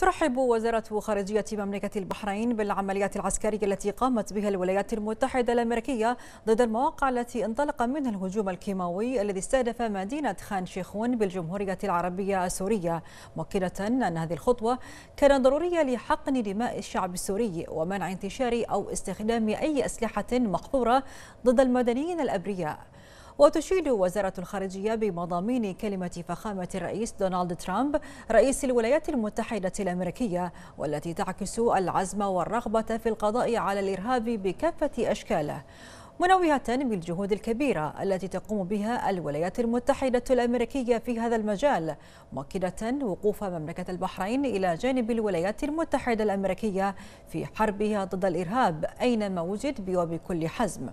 ترحب وزارة خارجية مملكة البحرين بالعمليات العسكرية التي قامت بها الولايات المتحدة الأمريكية ضد المواقع التي انطلق منها الهجوم الكيماوي الذي استهدف مدينة خان شيخون بالجمهورية العربية السورية مؤكدة أن هذه الخطوة كانت ضرورية لحقن دماء الشعب السوري ومنع انتشار أو استخدام أي أسلحة مقذورة ضد المدنيين الأبرياء وتشيد وزارة الخارجية بمضامين كلمة فخامة الرئيس دونالد ترامب رئيس الولايات المتحدة الأمريكية والتي تعكس العزم والرغبة في القضاء على الإرهاب بكافة أشكاله منوهة بالجهود الكبيرة التي تقوم بها الولايات المتحدة الأمريكية في هذا المجال مؤكدة وقوف مملكة البحرين إلى جانب الولايات المتحدة الأمريكية في حربها ضد الإرهاب أينما وجد وبكل حزم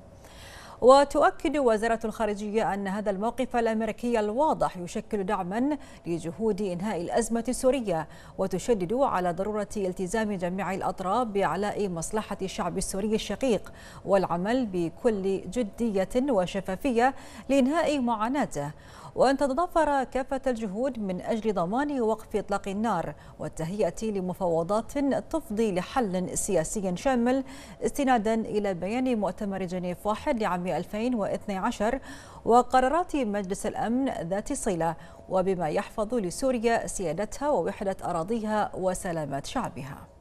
وتؤكد وزارة الخارجية أن هذا الموقف الأمريكي الواضح يشكل دعما لجهود إنهاء الأزمة السورية وتشدد على ضرورة التزام جميع الأطراف بإعلاء مصلحة الشعب السوري الشقيق والعمل بكل جدية وشفافية لإنهاء معاناته وأن تتضافر كافة الجهود من أجل ضمان وقف إطلاق النار والتهيئة لمفاوضات تفضي لحل سياسي شامل استنادا إلى بيان مؤتمر جنيف واحد لعام 2012 وقرارات مجلس الأمن ذات صلة وبما يحفظ لسوريا سيادتها ووحدة أراضيها وسلامة شعبها